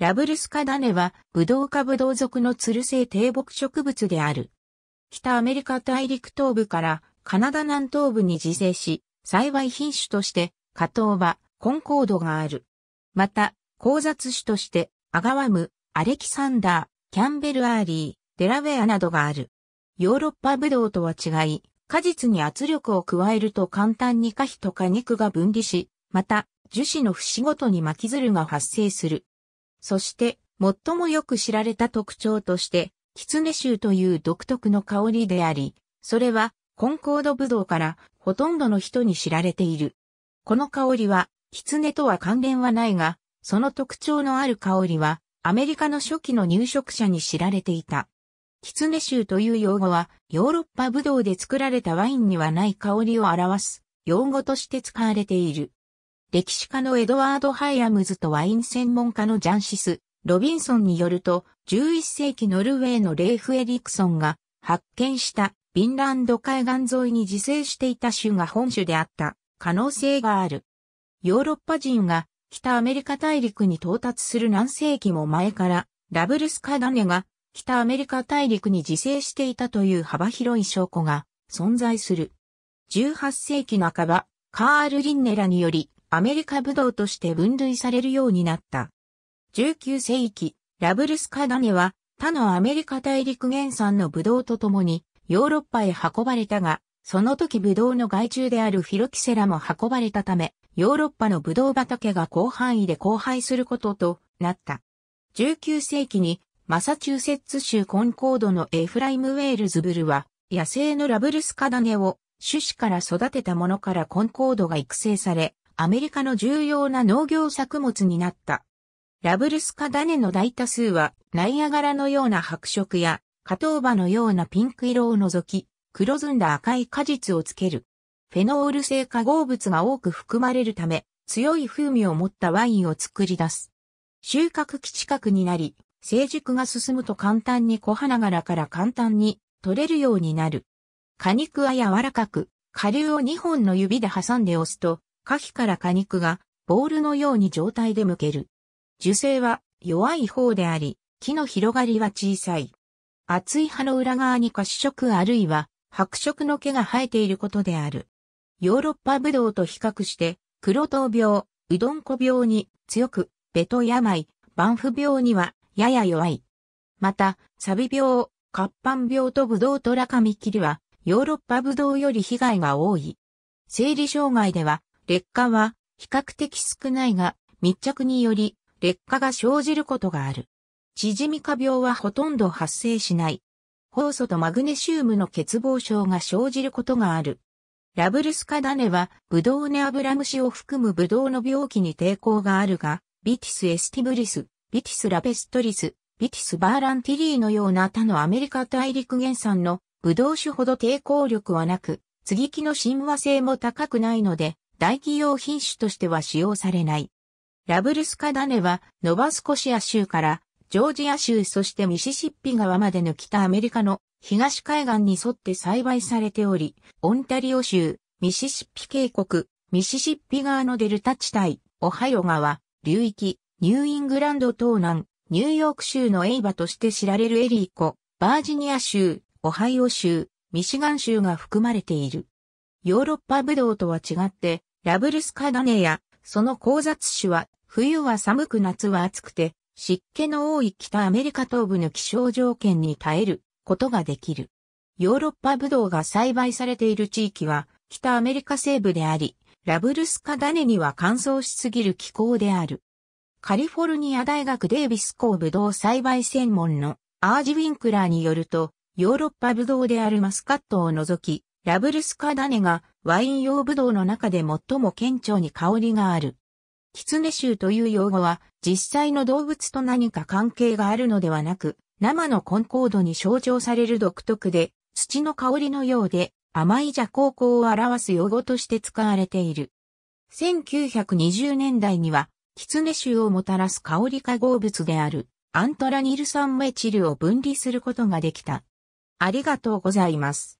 ラブルスカダネは、ブドウ科ブドウ属のつる性低木植物である。北アメリカ大陸東部からカナダ南東部に自生し、幸い品種として、加藤は、コンコードがある。また、交雑種として、アガワム、アレキサンダー、キャンベルアーリー、デラウェアなどがある。ヨーロッパブドウとは違い、果実に圧力を加えると簡単に果皮と果肉が分離し、また、樹脂の節ごとに巻きずるが発生する。そして、最もよく知られた特徴として、キツネ臭という独特の香りであり、それは、コンコードブドウからほとんどの人に知られている。この香りは、キツネとは関連はないが、その特徴のある香りは、アメリカの初期の入植者に知られていた。キツネ臭という用語は、ヨーロッパブドウで作られたワインにはない香りを表す、用語として使われている。歴史家のエドワード・ハイアムズとワイン専門家のジャンシス・ロビンソンによると、11世紀ノルウェーのレーフ・エリクソンが発見したビンランド海岸沿いに自生していた種が本種であった可能性がある。ヨーロッパ人が北アメリカ大陸に到達する何世紀も前からラブルスカダネが北アメリカ大陸に自生していたという幅広い証拠が存在する。18世紀半ば、カール・リンネラによりアメリカブドウとして分類されるようになった。19世紀、ラブルスカダネは他のアメリカ大陸原産のブドウと共にヨーロッパへ運ばれたが、その時ブドウの害虫であるフィロキセラも運ばれたため、ヨーロッパのブドウ畑が広範囲で荒廃することとなった。19世紀にマサチューセッツ州コンコードのエフライム・ウェールズブルは野生のラブルスカダネを種子から育てたものからコンコードが育成され、アメリカの重要な農業作物になった。ラブルスカ種の大多数は、ナイアガラのような白色や、カトーバのようなピンク色を除き、黒ずんだ赤い果実をつける。フェノール性化合物が多く含まれるため、強い風味を持ったワインを作り出す。収穫期近くになり、成熟が進むと簡単に小花柄から簡単に取れるようになる。果肉は柔らかく、下流を2本の指で挟んで押すと、下皮から果肉がボールのように状態で剥ける。樹勢は弱い方であり、木の広がりは小さい。厚い葉の裏側に褐色あるいは白色の毛が生えていることである。ヨーロッパブドウと比較して、黒糖病、うどんこ病に強く、ベト病、バンフ病にはやや弱い。また、サビ病、活版病とブドウとラカミキリは、ヨーロッパブドウより被害が多い。生理障害では、劣化は比較的少ないが、密着により劣化が生じることがある。縮み化病はほとんど発生しない。酵素とマグネシウムの欠乏症が生じることがある。ラブルスカダネは、ブドウネアブラムシを含むブドウの病気に抵抗があるが、ビティスエスティブリス、ビティスラペストリス、ビティスバーランティリーのような他のアメリカ大陸原産のブドウ種ほど抵抗力はなく、接ぎ木の親和性も高くないので、大企業品種としては使用されない。ラブルスカ種は、ノバスコシア州から、ジョージア州そしてミシシッピ川までの北アメリカの東海岸に沿って栽培されており、オンタリオ州、ミシシッピ渓谷、ミシシッピ川のデルタ地帯、オハイオ川、流域、ニューイングランド東南、ニューヨーク州のエイバとして知られるエリーコ、バージニア州、オハイオ州、ミシガン州が含まれている。ヨーロッパブドウとは違って、ラブルスカダネや、その交雑種は、冬は寒く夏は暑くて、湿気の多い北アメリカ東部の気象条件に耐えることができる。ヨーロッパブドウが栽培されている地域は、北アメリカ西部であり、ラブルスカダネには乾燥しすぎる気候である。カリフォルニア大学デイビス校ブドウ栽培専門のアージ・ウィンクラーによると、ヨーロッパブドウであるマスカットを除き、ラブルスカダネがワイン用ブドウの中で最も顕著に香りがある。キツネ臭という用語は実際の動物と何か関係があるのではなく、生のコンコードに象徴される独特で、土の香りのようで甘い蛇行香を表す用語として使われている。1920年代には、キツネ臭をもたらす香り化合物であるアントラニル酸メチルを分離することができた。ありがとうございます。